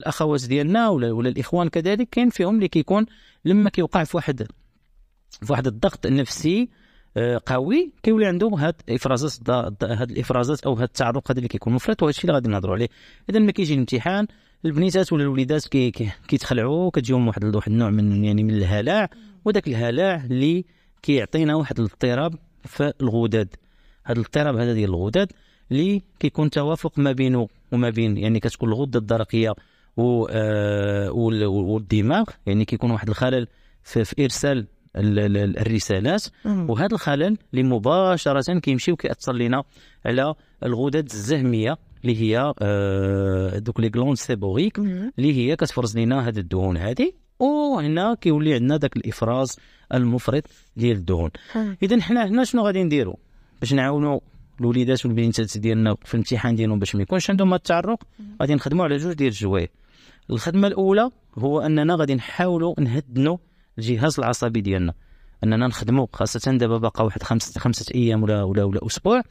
الاخوات ديالنا ولا ولا الاخوان كذلك كاين فيهم اللي كيكون لما كيوقع في واحد في واحد الضغط نفسي آه، قوي كيولي عندهم هاد الافرازات هاد الافرازات او هاد التعرق هذا اللي كيكون مفرط وهذا الشيء اللي غادي نهضروا عليه اذا ملي كيجي الامتحان البنيتات ولا الوليدات كي كيتخلعوا كتجيهم واحد واحد النوع من يعني من الهلع وذاك الهلع اللي كيعطينا واحد الاضطراب في الغدد هذا الاضطراب هذا ديال الغدد اللي كيكون توافق ما بينه وما بين يعني كتكون الغده الدرقيه والدماغ آه، يعني كيكون واحد الخلل في, في ارسال الرسالات وهذا الخلل اللي مباشره كيمشي وكيأثر لنا على الغدد الزهميه اللي هي آه، دوك لي غلوند سيبوريك اللي هي كتفرز لنا هذه الدهون هذه وهنا كيولي عندنا ذاك الافراز المفرط ديال الدهون اذا حنا هنا شنو غادي نديرو باش نعاونوا الوليدات والبنات ديالنا في الامتحان ديالهم باش ما يكونش عندهم التعرق غادي نخدموا على جوج ديال الجوايز الخدمه الاولى هو اننا غادي نحاولوا نهدنوا الجهاز العصبي ديالنا اننا نخدموا خاصه دابا باقا واحد خمسه خمسه ايام ولا ولا ولا اسبوع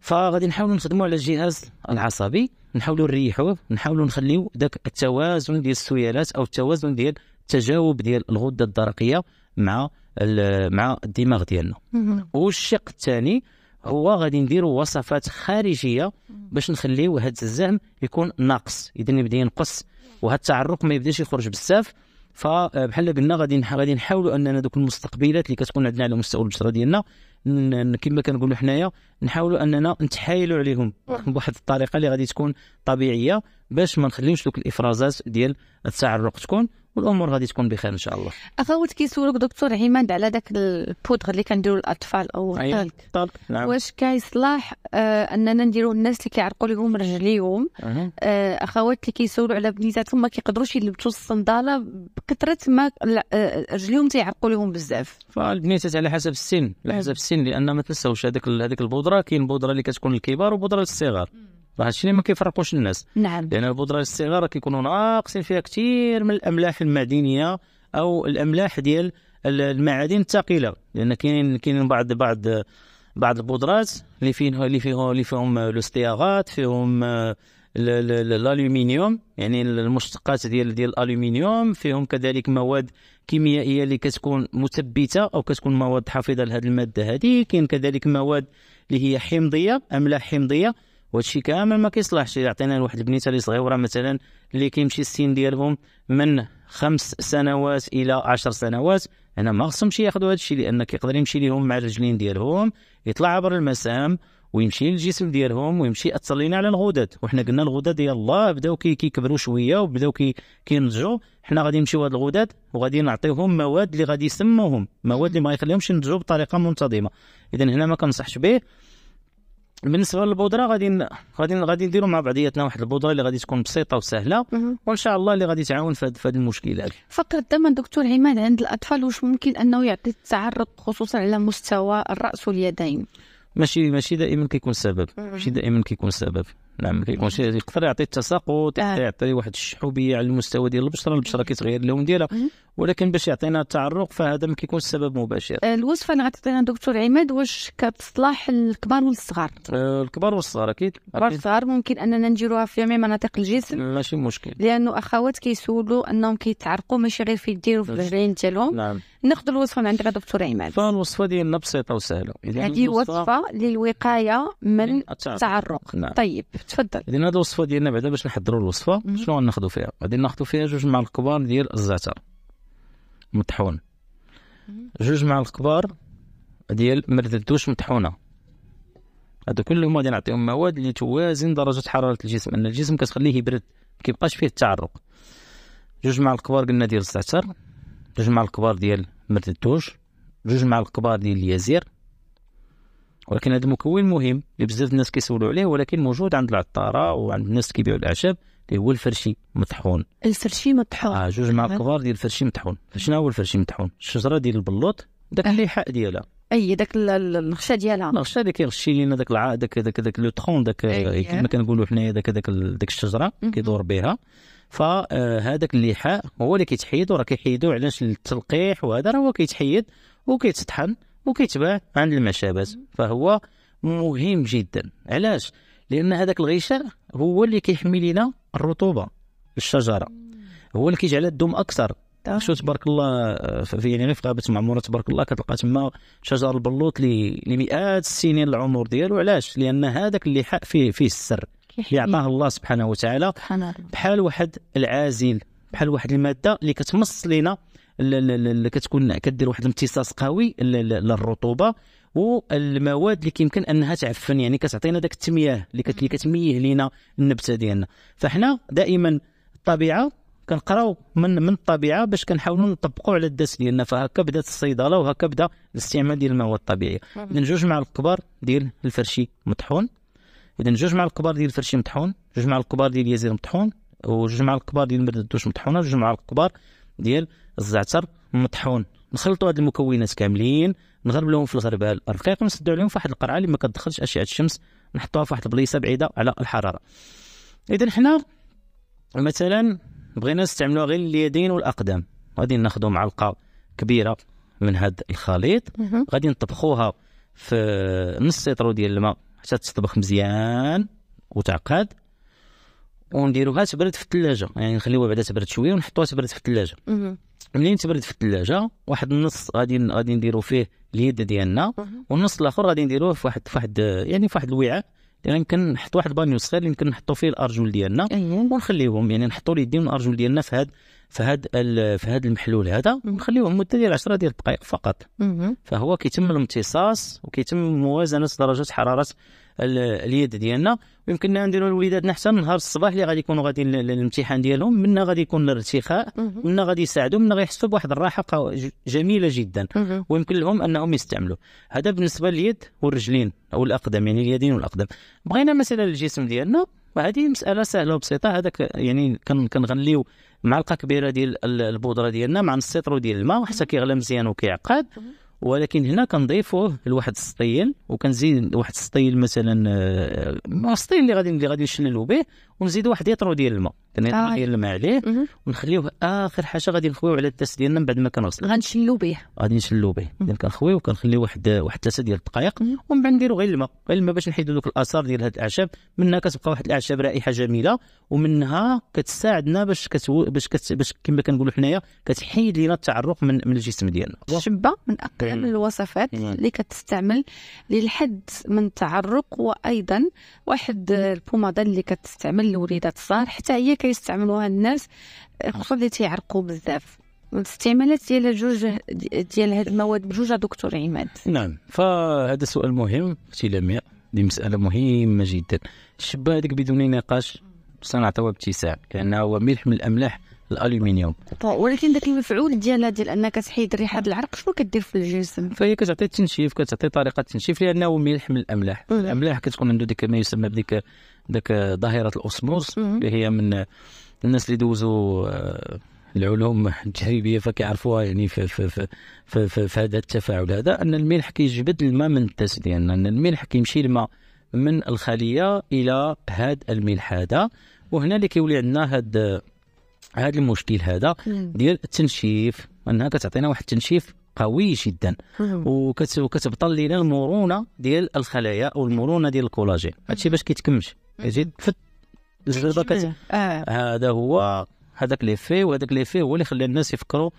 فغادي نحاولوا نخدموا على الجهاز العصبي نحاولوا نريحوه نحاولوا نخليو ذاك التوازن ديال السيالات او التوازن ديال التجاوب ديال الغده الدرقيه مع مع الدماغ ديالنا والشق الثاني هو غادي نديروا وصفات خارجيه باش نخليو هذا الزعم يكون ناقص اذا يبدا ينقص وهذا التعرق ما يبداش يخرج بزاف فبحال آه، قلنا غادي غادي نحاولوا اننا دوك المستقبلات اللي كتكون عندنا على مستوى البشره ديالنا كما كنقولوا حنايا نحاولوا اننا نتحايلوا عليهم بواحد الطريقه اللي غادي تكون طبيعيه باش ما نخليوش دوك الافرازات ديال التعرق تكون والامور غادي تكون بخير ان شاء الله اخوت كيسولوك دكتور عماد على داك البودغ اللي كنديروا للاطفال او أيوة، الطلق أيوة. نعم. واش كيصلاح آه اننا نديروا الناس اللي كيعرقوا لهم رجليهم آه اخوات اللي كيسولوا على بنيتاتهم ما كيقدروش يلبسوا الصنداله بكثره ما آه، رجليهم تيعرقوا لهم بزاف فالبنيتات على حسب السن على أيوة. حسب السن لان ما تنساوش هذاك هذيك البودره كاين بودره اللي كتكون للكبار وبودره للصغار راه هادشي اللي ما كيفرقوش الناس نعم لان البودره الصغيرة راه كيكونوا ناقصين فيها كثير من الاملاح المعدنيه او الاملاح ديال المعادن الثقيله لان كاينين كاينين بعض بعض بعض البودرات اللي فين اللي فيه اللي فيهم الاستياغات فيهم الالومنيوم يعني المشتقات ديال ديال الالومنيوم فيهم كذلك مواد كيميائيه اللي كتكون مثبته او كتكون مواد حافظه لهذه الماده هذه كاين كذلك مواد اللي هي حمضيه املاح حمضيه وهادشي كامل ما كيصلحش عطينا لواحد البنيته اللي صغيره مثلا اللي كيمشي السن ديالهم من خمس سنوات الى عشر سنوات هنا ما خصهمش ياخذوا هادشي لان كيقدر يمشي ليهم مع الرجلين ديالهم يطلع عبر المسام ويمشي للجسم ديالهم ويمشي ياثر لينا على الغدد وحنا قلنا الغدد يلاه بداو كيكبروا شويه وبداو كينضجوا حنا غادي نمشيو هاد الغدد وغادي نعطيوهم مواد اللي غادي يسموهم مواد اللي ما يخليهمش ينضجوا بطريقه منتظمه اذا هنا ما كنصحش به بالنسبه للبودره غادي غادي غادي نديروا مع بعضياتنا واحد البودره اللي غادي تكون بسيطه وسهله وان شاء الله اللي غادي تعاون في هذه المشكله هذه فكرت دائما دكتور عماد عند الاطفال واش ممكن انه يعطي التعرض خصوصا على مستوى الراس واليدين ماشي ماشي دائما كيكون سبب ماشي دائما كيكون سبب نعم كيكونش يقدر يعطي التساقط آه. يعطي واحد الشحوبيه على المستوى ديال البشره البشره كيتغير اللون ديالها ولكن باش يعطينا التعرق فهذا ما كيكونش سبب مباشر آه، الوصفه اللي غتعطينا دكتور عماد واش كتصلح الكبار والصغار آه، الكبار والصغار اكيد الكبار والصغار ممكن اننا نديروها في جميع مناطق الجسم ماشي مشكل لانه اخوات كيسولوا انهم كيتعرقوا ماشي غير في يديروا في الرجلين ديالهم نعم ناخذ الوصفه من عند دكتور عماد فالوصفه ديالنا بسيطه وسهله هذه وصفه للوقايه من التعرق إيه، نعم. طيب تفضل اذا هذه الوصفه ديالنا بعدا باش نحضروا الوصفه شنو غناخذوا فيها غادي ناخذوا فيها جوج معالق كبار ديال الزعتر مطحون جوج معالق كبار ديال مرددوش مطحونه هادو كلهم غادي نعطيهم مواد اللي توازن درجه حراره الجسم ان الجسم كتخليه يبرد ما كيبقاش فيه التعرق جوج معالق كبار قلنا ديال الزعتر جوج مع الكبار ديال مرتدوش جوج مع الكبار ديال اليازير ولكن هذا مكون مهم اللي بزاف الناس كيسولوا عليه ولكن موجود عند العطاره وعند الناس اللي كيبيعوا الاعشاب اللي هو الفرشي مطحون الفرشي مطحون اه جوج مع أيوة. الكبار ديال الفرشي مطحون شنو هو الفرشي مطحون الشجره ديال البلوط داك أيوة. اللحاء ديالها اي داك الغشه ديالها الغشه اللي كيغشي لنا داك الع داك داك لو طخون داك أيوة. كما كنقولوا حنايا داك داك الشجره كيدور بها فهذاك آه، اللحاء هو اللي كيتحيد وراه كيحيدو علاش التلقيح وهذا راه هو كيتحيد وكيتطحن وكيتباع عند المشابات فهو مهم جدا علاش لان هذاك الغشاء هو اللي كيحمي لنا الرطوبه الشجره هو اللي كيجعلها تدوم اكثر شو تبارك الله آه، في يعني في غابه معموره تبارك الله كتلقى تما شجر البلوط لمئات السنين العمر ديالو علاش لان هذاك اللحاء فيه فيه السر اللي عطاه الله سبحانه وتعالى بحال واحد العازل بحال واحد الماده اللي كتمص لينا كتكون كدير واحد الامتصاص قوي للرطوبه والمواد اللي كيمكن انها تعفن يعني كتعطينا ذاك التمياه اللي كتميه لينا النبته ديالنا فحنا دائما الطبيعه كنقراو من من الطبيعه باش كنحاولوا نطبقوا على الدرس ديالنا فهكا بدات الصيدله وهكا بدا الاستعمال ديال المواد الطبيعيه جوج مع الكبار ديال الفرشي مطحون اذا جوج مع الكبار ديال الفرشي مطحون جوج مع الكبار ديال اليزير مطحون وجوج مع الكبار ديال المردوش مطحونه وجوج مع الكبار ديال الزعتر مطحون نخلطوا هاد المكونات كاملين نغربلوهم في الغربال الرقيق ونسدو عليهم في واحد القرعه اللي ما كتدخلش اشعه الشمس نحطوها في واحد البليصه بعيده على الحراره اذا حنا مثلا بغينا نستعملوها غير اليدين والاقدام غادي ناخذوا معلقه كبيره من هذا الخليط غادي نطبخوها في نص سيترو ديال الماء حتى تطبخ مزيان وتعقد ونديروها تبرد في الثلاجه يعني نخليوها بعدا تبرد شويه ونحطوها تبرد في الثلاجه منين تبرد في الثلاجه واحد النص غادي غادي نديرو فيه اليد ديالنا والنص الاخر غادي نديروه في واحد في واحد يعني في واحد الوعاء يعني يمكن نحط واحد البانيو صغير اللي يمكن نحطو فيه الارجل ديالنا أيوة. ونخليهم يعني نحطو اليدين والارجل ديالنا في هذا فهاد فهاد المحلول هذا نخليوه مده ديال 10 ديال الدقائق فقط فهو كيتم الامتصاص وكيتم موازنه درجه حراره اليد ديالنا ويمكننا نديروا لوليداتنا حتى نهار الصباح اللي غادي يكونوا غادي الامتحان ديالهم منا غادي يكون الارتخاء منا غادي يساعدوا منا غيحسوا بواحد الراحه جميله جدا ويمكن لهم انهم يستعملوا هذا بالنسبه لليد والرجلين او الاقدام يعني اليدين والاقدام بغينا مثلا الجسم ديالنا وهذه مساله سهله وبسيطه هذاك يعني كنغليو معلقه كبيره ديال البودره ديالنا مع نص لتر ديال الماء وحتى كيغلى مزيان وكيعقد ولكن هنا كنضيفوه لواحد السطيل وكنزيد واحد السطيل مثلا آه، السطيل اللي غادي اللي غادي نشللو به ونزيد واحد يطرو ديال الماء آه. ديال الماء عليه ونخليوه اخر حاجه غادي نخويو على التاس ديالنا من بعد ما كنغسلو غنشلو به غادي نشلو به اذا كنخويو كنخليه واحد واحد ثلاثه ديال الدقائق ومن بعد نديرو غير الماء غير الماء باش نحيدو دوك الاثار ديال هاد الاعشاب منها كتبقى واحد الاعشاب رائحه جميله ومنها كتساعدنا باش كتو... باش كت... باش كما كنقولوا حنايا كتحيد لينا التعرق من من الجسم ديالنا الشبه من اقل الوصفات اللي كتستعمل للحد من التعرق وايضا واحد البوماده اللي كتستعمل الوليدات الصغار حتى هي كيستعملوها الناس آه، خصوصا اللي تيعرقوا بزاف الاستعمالات ديال جوج ديال هاد المواد بجوج دكتور عماد نعم فهذا سؤال مهم اختي لمياء دي مساله مهمه جدا الشبه هذيك بدون نقاش سنعطيوها باتساع لانه هو ملح من الاملاح الالومنيوم طيب ولكن ذاك المفعول ديالها ديال انك تحيد ريحه نعم. العرق شنو كدير في الجسم فهي كتعطي التنشيف كتعطي طريقه التنشيف لانه ملح من الاملاح الاملاح كتكون عنده ديك ما يسمى بديك ذاك ظاهره الاوسموز اللي هي من الناس اللي دوزوا آه، العلوم التجريبيه فكيعرفوها يعني في في في, في, في, هذا التفاعل هذا ان الملح كيجبد الماء من التاس ديالنا ان الملح كيمشي الماء من الخليه الى هذا الملح هذا وهنا اللي كيولي عندنا هذا هذا المشكل هذا ديال التنشيف انها كتعطينا واحد التنشيف قوي جدا وكتبطل لنا المرونه ديال الخلايا او المرونه ديال الكولاجين هادشي باش كيتكمش يجي تفت الجلده كت... آه. هذا هو هذاك لي في وهذاك لي في هو اللي خلى الناس يفكروا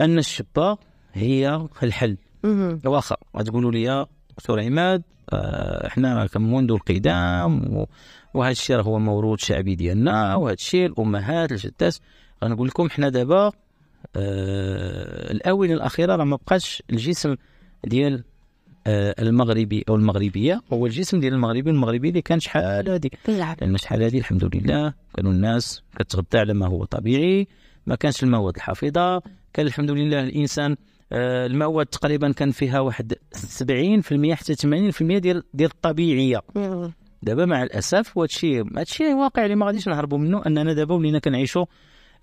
ان الشبه هي الحل واخا غتقولوا لي دكتور عماد آه حنا منذ القدام وهذا الشيء هو موروث شعبي ديالنا وهذا الشيء الامهات الجدات غنقول لكم حنا دابا آه الاونه الاخيره راه ما بقاش الجسم ديال آه، المغربي او المغربيه هو الجسم ديال المغربي والمغربي اللي كان شحال هادي لان شحال هادي الحمد لله كانوا الناس كتغذى على ما هو طبيعي ما كانش المواد الحافظه كان الحمد لله الانسان آه، المواد تقريبا كان فيها واحد 70% حتى 80% ديال ديال الطبيعيه دابا مع الاسف وهذا الشيء هذا الشيء واقع اللي ما غاديش نهربوا منه اننا دابا ولينا كنعيشوا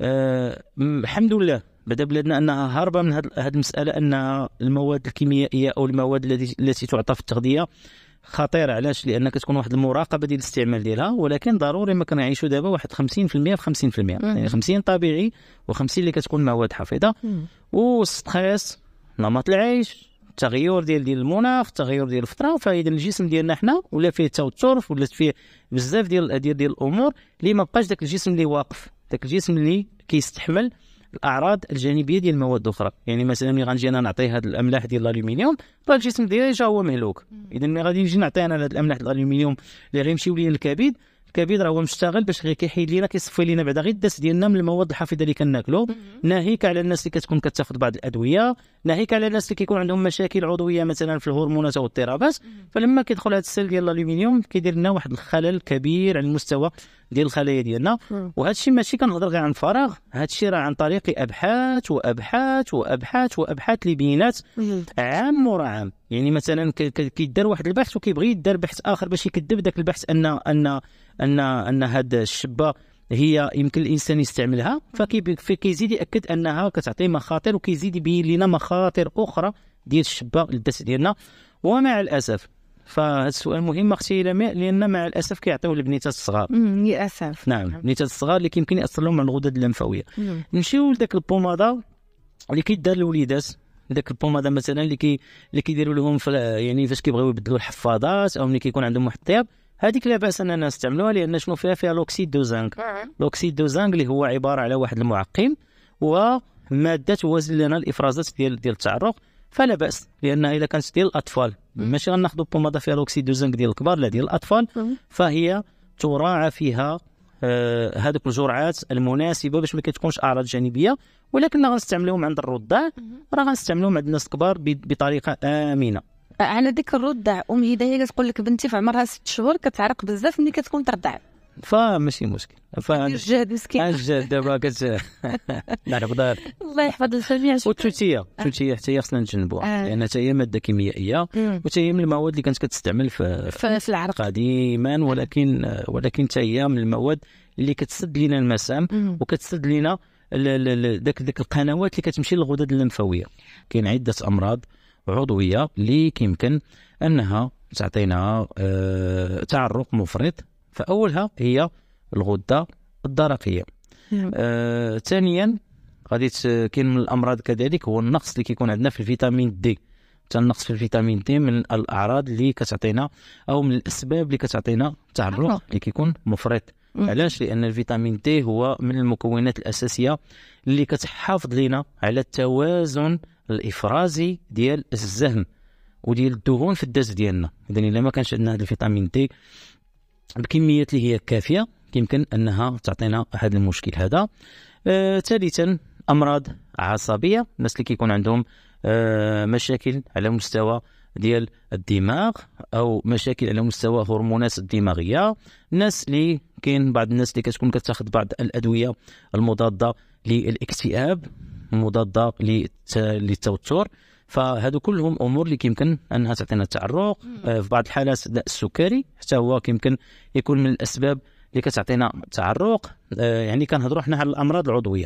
آه، الحمد لله بدا بلادنا انها هاربه من هذه المساله ان المواد الكيميائيه او المواد التي التي تعطى في التغذيه خطيره علاش لان كتكون واحد المراقبه ديال الاستعمال ديالها ولكن ضروري ما كنعيشوا دابا واحد 50% في 50% يعني 50 طبيعي و50 اللي كتكون مواد حافظه والستريس نمط العيش التغير ديال ديال المناخ التغير ديال الفتره فاذا الجسم ديالنا حنا ولا فيه توتر ولا فيه بزاف ديال ديال ديال الامور اللي ما بقاش ذاك الجسم اللي واقف ذاك الجسم اللي كيستحمل كي الاعراض الجانبيه ديال المواد الاخرى يعني مثلا ملي غنجي انا نعطي هاد الاملاح ديال الالومنيوم راه طيب الجسم ديالي جا هو مهلوك اذا ملي غادي نجي نعطي انا هاد الاملاح ديال الالومنيوم اللي غيمشيو ليا للكبد الكبد راه هو مشتغل باش غير كيحيد لينا كيصفي لينا بعدا غير الدس ديالنا من المواد الحافظه اللي كناكلو ناهيك على الناس اللي كتكون كتاخذ بعض الادويه ناهيك على الناس اللي كيكون عندهم مشاكل عضويه مثلا في الهرمونات او اضطرابات فلما كيدخل هذا السيل ديال الالومنيوم كيدير لنا واحد الخلل كبير على المستوى ديال الخلايا ديالنا وهذا الشيء ماشي كنهضر غير عن فراغ هذا الشيء راه عن طريق ابحاث وابحاث وابحاث وابحاث لبينات عام ورا عام يعني مثلا كيدار واحد البحث وكيبغي يدار بحث اخر باش يكذب ذاك البحث ان ان ان ان هذا الشبه هي يمكن الانسان يستعملها فكيزيد ياكد انها كتعطي مخاطر وكيزيد يبين لنا مخاطر اخرى ديال الشبه للدس ديالنا ومع الاسف فهذا السؤال مهم اختي لماء لان مع الاسف كيعطيو للبنيتات الصغار للاسف نعم البنيتات الصغار اللي كيمكن ياثر لهم على الغدد اللمفاويه نعم. نمشيو لذاك البوماده اللي كيدار للوليدات داك البوماده مثلا اللي كي اللي كيديروا لهم يعني فاش كيبغيو يبدلوا الحفاضات او ملي كيكون عندهم واحد الطياب هذيك لاباس اننا نستعملوها لان شنو فيها فيها لوكسيد دو زانك نعم. لوكسيد دو زانك اللي هو عباره على واحد المعقم وماده توازن لنا الافرازات ديال ديال التعرق فلا باس لانها الا كانت ديال الاطفال ماشي غناخذوا بوماده فيها لوكسيد دو زانك ديال الكبار لا ديال الاطفال فهي تراعى فيها آه هذوك الجرعات المناسبه باش ما كتكونش اعراض جانبيه ولكن غنستعملوهم عند الرضاع راه غنستعملوهم عند الناس الكبار بطريقه امنه على ديك الرضع ام هي كتقول لك بنتي في عمرها ست شهور كتعرق بزاف ملي كتكون ترضع فماشي مشكل الجهد مسكين الجهد دابا كت نعرف دار الله يحفظ الجميع والتوتيه التوتيه آه. حتى هي خصنا نتجنبوها آه. لان حتى هي ماده كيميائيه وحتى هي من المواد اللي كانت كتستعمل في في العرق قديما آه. ولكن ولكن حتى هي من المواد اللي كتسد لنا المسام وكتسد لنا ذاك ذاك القنوات اللي كتمشي للغدد اللمفاويه كاين عده امراض عضويه اللي كيمكن انها تعطينا آه، تعرق مفرط فاولها هي الغده الدرقيه نعم. آه، ثانيا غادي كاين من الامراض كذلك هو النقص اللي كيكون عندنا في الفيتامين دي النقص في الفيتامين دي من الاعراض اللي كتعطينا او من الاسباب اللي كتعطينا تعرق اللي كيكون مفرط علاش لان الفيتامين دي هو من المكونات الاساسيه اللي كتحافظ لنا على التوازن الافرازي ديال الزهن وديال الدهون في الدس ديالنا اذا الا ما كانش عندنا هذا الفيتامين دي بكميات اللي هي كافيه يمكن انها تعطينا هذا المشكل هذا آه، ثالثا امراض عصبيه الناس اللي كيكون عندهم آه، مشاكل على مستوى ديال الدماغ او مشاكل على مستوى هرمونات الدماغيه الناس اللي كاين بعض الناس اللي كتكون كتاخذ بعض الادويه المضاده للاكتئاب مضاده للتوتر فهادو كلهم امور اللي كيمكن انها تعطينا التعرق آه، في بعض الحالات داء السكري حتى هو كيمكن يكون من الاسباب اللي كتعطينا التعرق آه، يعني كنهضروا حنا على الامراض العضويه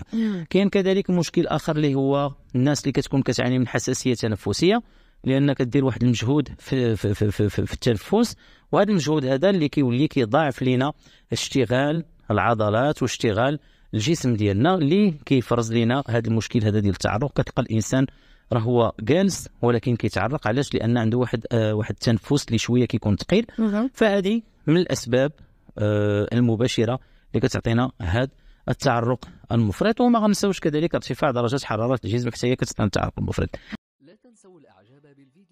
كاين كذلك مشكل اخر اللي هو الناس اللي كتكون كتعاني من حساسيه تنفسيه لانك دير واحد المجهود في في في, في, في, التنفس وهذا المجهود هذا اللي كيولي كيضاعف لينا اشتغال العضلات واشتغال الجسم ديالنا اللي كيفرز لينا هذا المشكل هذا ديال التعرق كتلقى الانسان راه هو جالس ولكن كيتعرق علاش لان عنده واحد آه واحد التنفس اللي شويه كيكون ثقيل نعم. فهذه من الاسباب آه المباشره اللي كتعطينا هذا التعرق المفرط وما غنساوش كذلك ارتفاع درجه حراره الجسم حتى هي كتعطينا التعرق المفرط لا تنسوا